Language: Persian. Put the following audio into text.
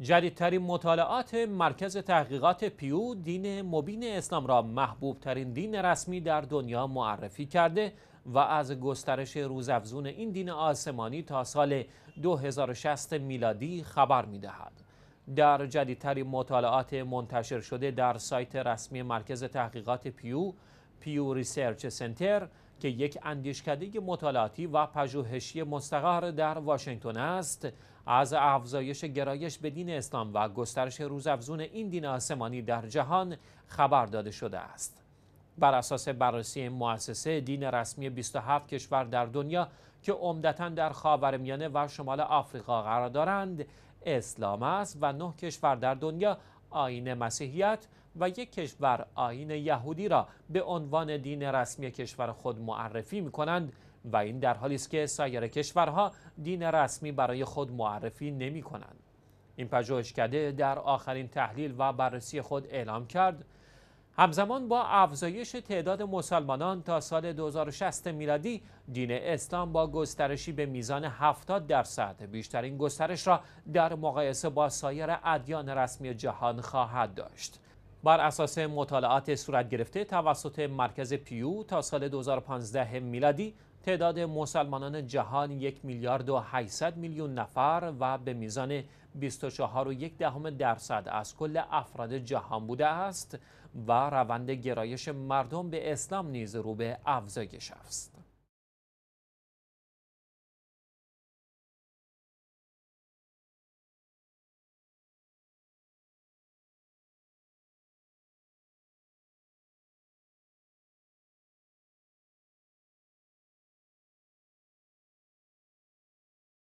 جدیدترین مطالعات مرکز تحقیقات پیو دین مبین اسلام را محبوبترین دین رسمی در دنیا معرفی کرده و از گسترش روزافزون این دین آسمانی تا سال 2060 میلادی خبر می دهد. در جدیدترین مطالعات منتشر شده در سایت رسمی مرکز تحقیقات پیو پیو ریسرچ سنتر که یک اندیشکده مطالعاتی و پژوهشی مستقر در واشنگتن است از افزایش گرایش به دین اسلام و گسترش روزافزون این دین آسمانی در جهان خبر داده شده است بر اساس بررسی مؤسسه دین رسمی 27 کشور در دنیا که عمدتا در خاورمیانه و شمال آفریقا قرار دارند اسلام است و نه کشور در دنیا آین مسیحیت و یک کشور آین یهودی را به عنوان دین رسمی کشور خود معرفی می کنند و این در حالی است که سایر کشورها دین رسمی برای خود معرفی نمی کنند. این پژوهشکده در آخرین تحلیل و بررسی خود اعلام کرد همزمان با افزایش تعداد مسلمانان تا سال 2060 میلادی دین اسلام با گسترشی به میزان 70 درصد بیشترین گسترش را در مقایسه با سایر ادیان رسمی جهان خواهد داشت بر اساس مطالعات صورت گرفته توسط مرکز پیو تا سال 2015 میلادی تعداد مسلمانان جهان یک میلیارد و 800 میلیون نفر و به میزان 24 و یک دهم درصد از کل افراد جهان بوده است و روند گرایش مردم به اسلام نیز رو به افزایش است.